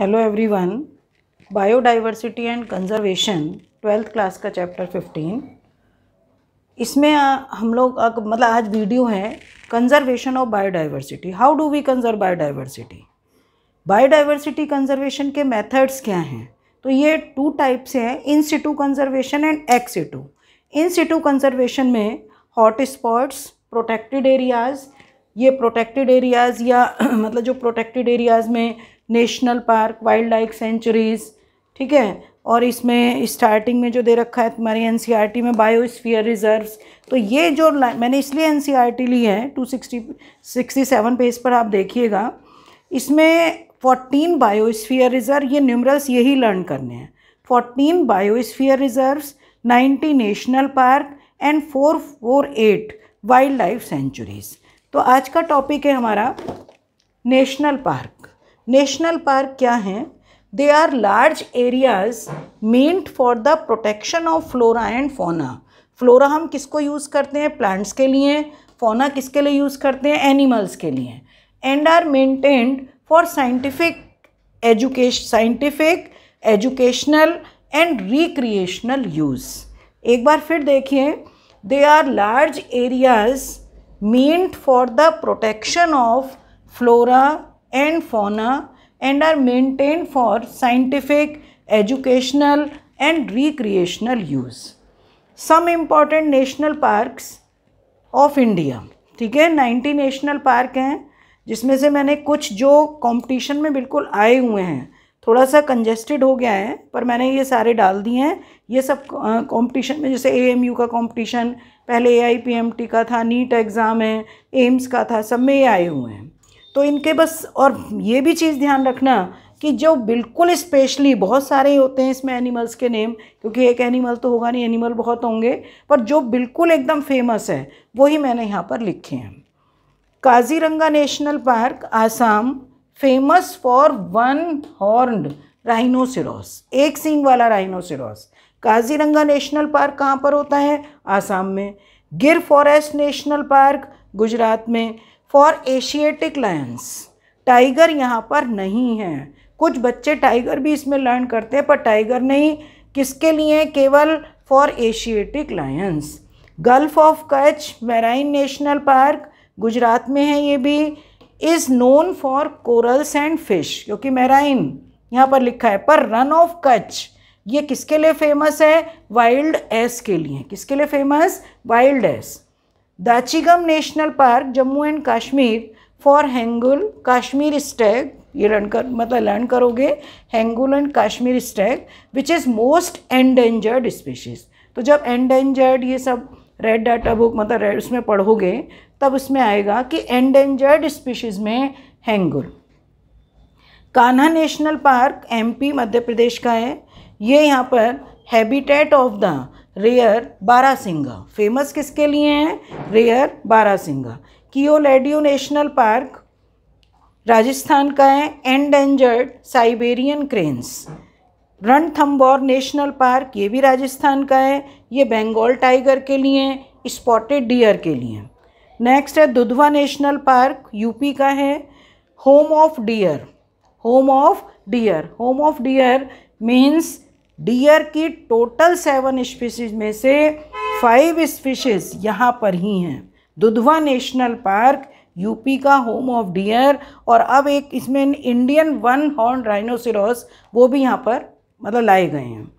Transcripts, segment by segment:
Hello everyone biodiversity and conservation twelfth class का chapter fifteen इसमें हम लोग मतलब आज वीडियो है conservation of biodiversity how do we conserve biodiversity biodiversity conservation के मेथड्स क्या हैं तो ये टू टाइप्स हैं in situ conservation and ex situ in situ conservation में हॉट स्पॉट्स प्रोटेक्टेड एरियाज़ ये प्रोटेक्टेड एरियाज़ या मतलब जो प्रोटेक्टेड एरियाज़ में national park wildlife sanctuaries ठीक है और इसमें स्टार्टिंग में जो दे रखा है तुम्हारी एन e में बायोस्फीयर रिजर्व्स तो ये जो मैंने इसलिए एन e ली है two sixty sixty seven page पर आप देखिएगा इसमें फोर्टीन बायोस्फीयर रिजर्व ये न्यूमरल्स यही लर्न करने हैं fourteen biosphere reserves ninety national park and four four eight wildlife sanctuaries तो आज का टॉपिक है हमारा नेशनल पार्क नेशनल पार्क क्या हैं they are large areas meant for the protection of flora and fauna flora हम किसको use करते हैं प्लांट्स के लिए फोना किसके लिए यूज़ करते हैं एनिमल्स के लिए and are maintained for scientific education scientific educational and recreational use एक बार फिर देखिए they are large areas meant for the protection of flora and fauna and are maintained for scientific, educational and recreational use. Some important national parks of India. ठीक है ninety national park हैं जिसमें से मैंने कुछ जो कंपटीशन में बिल्कुल आए हुए हैं थोड़ा सा कंजेस्टेड हो गया है पर मैंने ये सारे डाल दिए हैं ये सब कंपटीशन में जैसे एएमयू का कंपटीशन पहले टी का था नीट एग्ज़ाम है एम्स का था सब में ये आए हुए हैं तो इनके बस और ये भी चीज़ ध्यान रखना कि जो बिल्कुल स्पेशली बहुत सारे होते हैं इसमें एनिमल्स के नेम क्योंकि एक एनिमल तो होगा नहीं एनिमल बहुत होंगे पर जो बिल्कुल एकदम फेमस है वही मैंने यहाँ पर लिखे हैं Kaziranga national park Assam famous for one horned rhinoceros एक सिंग वाला राइनोसिरोस काजीरंगा नेशनल पार्क कहाँ पर होता है आसाम में गिर फॉरेस्ट नेशनल पार्क गुजरात में फॉर एशियाटिक लायंस टाइगर यहाँ पर नहीं है कुछ बच्चे टाइगर भी इसमें लर्न करते हैं पर टाइगर नहीं किसके लिए केवल for Asiatic lions gulf of Kutch marine national park Gujarat में है ये भी is known for corals and fish क्योंकि मैराइन यहाँ पर लिखा है पर रन ऑफ कच ये किसके लिए फेमस है वाइल्ड एस के लिए किसके लिए famous wild ass Dachigam national park Jammu and Kashmir for hangul Kashmir stag ये लर्न कर मतलब लर्न करोगे hangul and Kashmir stag which is most endangered species तो जब एंडेंजर्ड ये सब रेड डाटा बुक मतलब रेड उसमें पढ़ोगे तब उसमें आएगा कि एंडेंजर्ड स्पीशीज़ में hangul Kanha national park MP Madhya Pradesh का है ये यहाँ पर हैबिटेट ऑफ द रेयर बारा सिंगा फेमस किसके लिए हैं rare barasingha Keoladeo national park Rajasthan का है endangered Siberian cranes Ranthambore national park ये भी राजस्थान का है ये बंगाल टाइगर के लिए स्पॉटेड डियर के लिए नेक्स्ट है दुधवा नेशनल पार्क यूपी का है home of deer home of deer home of deer means deer की टोटल सेवन स्पीशीज में से फाइव स्पीशीज यहाँ पर ही हैं दुधवा नेशनल पार्क यूपी का होम ऑफ डियर और अब एक इसमें इंडियन वन हॉर्न राइनोसिरोस वो भी यहाँ पर मतलब लाए गए हैं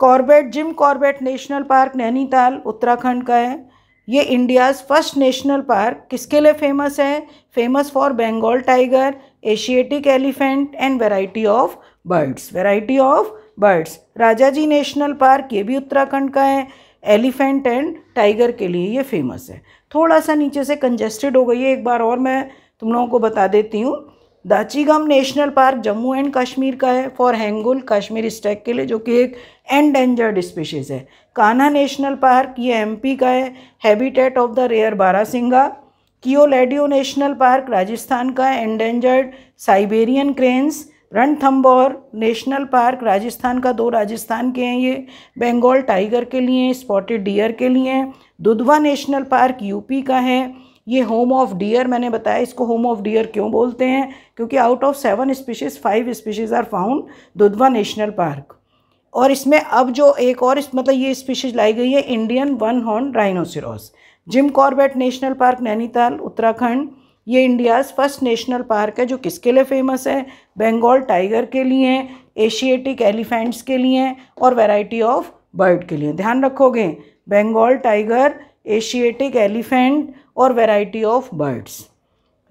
Corbett Jim Corbett national park Nainital Uttarakhand का है ये इंडियाज़ फर्स्ट नेशनल पार्क किसके लिए फेमस है famous for Bengal tiger Asiatic elephant and variety of birds variety of birds Rajaji national park ये भी उत्तराखंड का है एलिफेंट एंड टाइगर के लिए ये फेमस है थोड़ा सा नीचे से कंजेस्टेड हो गई है एक बार और मैं तुम लोगों को बता देती हूँ Dachigam national park Jammu and Kashmir का है फॉर हैंगुल कश्मीर स्टैक के लिए जो कि एक एंडेंजर्ड स्पीशीज़ है कान्हा नेशनल पार्क ये एमपी का है habitat of the rare barasingha Keoladeo national park Rajasthan का endangered Siberian cranes Ranthambore national park Rajasthan का दो राजस्थान के हैं ये बंगाल टाइगर के लिए स्पॉटेड डियर के लिए हैं दुधवा नेशनल पार्क यूपी का है ये होम ऑफ डियर मैंने बताया इसको होम ऑफ डियर क्यों बोलते हैं क्योंकि out of seven species five species are found Dudhwa national park और इसमें अब जो एक और इस मतलब ये स्पीशीज़ लाई गई है Indian one horn rhinoceros Jim Corbett national park Nainital Uttarakhand ये इंडियाज़ फर्स्ट नेशनल पार्क है जो किसके लिए फेमस है बंगाल टाइगर के लिए हैं एशिएटिक एलिफेंट्स के लिए हैं और वैरायटी ऑफ बर्ड के लिए ध्यान रखोगे बंगाल टाइगर एशिएटिक एलिफेंट और variety of birds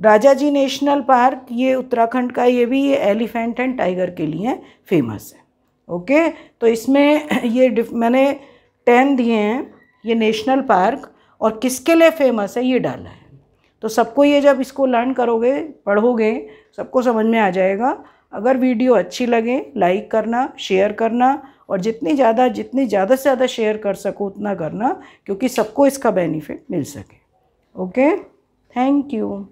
Rajaji national park ये उत्तराखंड का ये भी ये एलिफेंट एंड टाइगर के लिए फेमस है ओके तो इसमें ये मैंने टेन दिए हैं ये नेशनल पार्क और किसके लिए फेमस है ये डाला है तो सबको ये जब इसको लर्न करोगे पढ़ोगे सबको समझ में आ जाएगा अगर वीडियो अच्छी लगे लाइक करना शेयर करना और जितनी ज़्यादा जितनी ज़्यादा से ज़्यादा शेयर कर सको उतना करना क्योंकि सबको इसका बेनिफिट मिल सके ओके थैंक यू